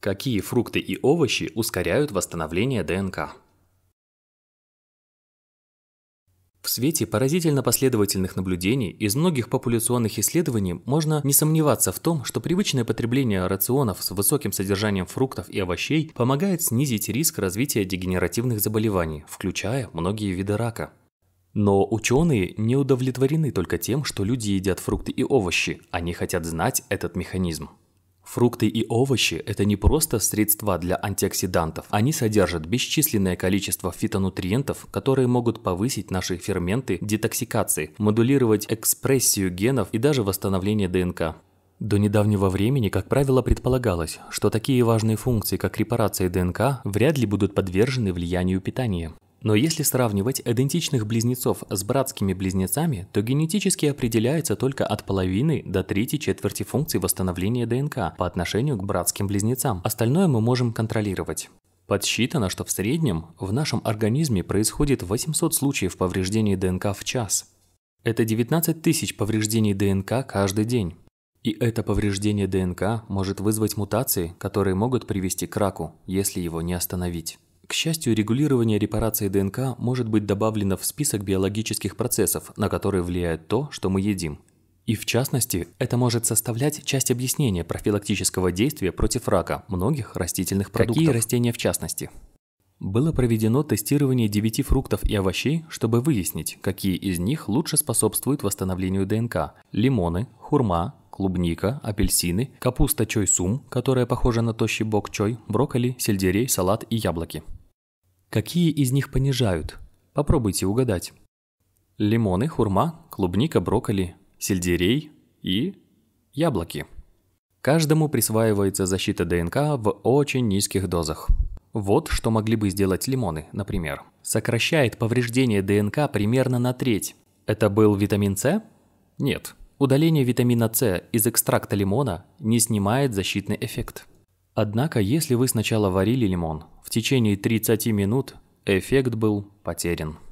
Какие фрукты и овощи ускоряют восстановление ДНК? В свете поразительно последовательных наблюдений из многих популяционных исследований можно не сомневаться в том, что привычное потребление рационов с высоким содержанием фруктов и овощей помогает снизить риск развития дегенеративных заболеваний, включая многие виды рака. Но ученые не удовлетворены только тем, что люди едят фрукты и овощи, они хотят знать этот механизм. Фрукты и овощи – это не просто средства для антиоксидантов. Они содержат бесчисленное количество фитонутриентов, которые могут повысить наши ферменты детоксикации, модулировать экспрессию генов и даже восстановление ДНК. До недавнего времени, как правило, предполагалось, что такие важные функции, как репарация ДНК, вряд ли будут подвержены влиянию питания. Но если сравнивать идентичных близнецов с братскими близнецами, то генетически определяется только от половины до трети четверти функций восстановления ДНК по отношению к братским близнецам. Остальное мы можем контролировать. Подсчитано, что в среднем в нашем организме происходит 800 случаев повреждений ДНК в час. Это 19 тысяч повреждений ДНК каждый день. И это повреждение ДНК может вызвать мутации, которые могут привести к раку, если его не остановить. К счастью, регулирование репарации ДНК может быть добавлено в список биологических процессов, на которые влияет то, что мы едим. И в частности, это может составлять часть объяснения профилактического действия против рака многих растительных продуктов. Какие растения в частности? Было проведено тестирование 9 фруктов и овощей, чтобы выяснить, какие из них лучше способствуют восстановлению ДНК. Лимоны, хурма, клубника, апельсины, капуста чой-сум, которая похожа на тощий бок чой, брокколи, сельдерей, салат и яблоки. Какие из них понижают? Попробуйте угадать. Лимоны, хурма, клубника, брокколи, сельдерей и яблоки. Каждому присваивается защита ДНК в очень низких дозах. Вот что могли бы сделать лимоны, например. Сокращает повреждение ДНК примерно на треть. Это был витамин С? Нет. Удаление витамина С из экстракта лимона не снимает защитный эффект. Однако, если вы сначала варили лимон, в течение 30 минут эффект был потерян.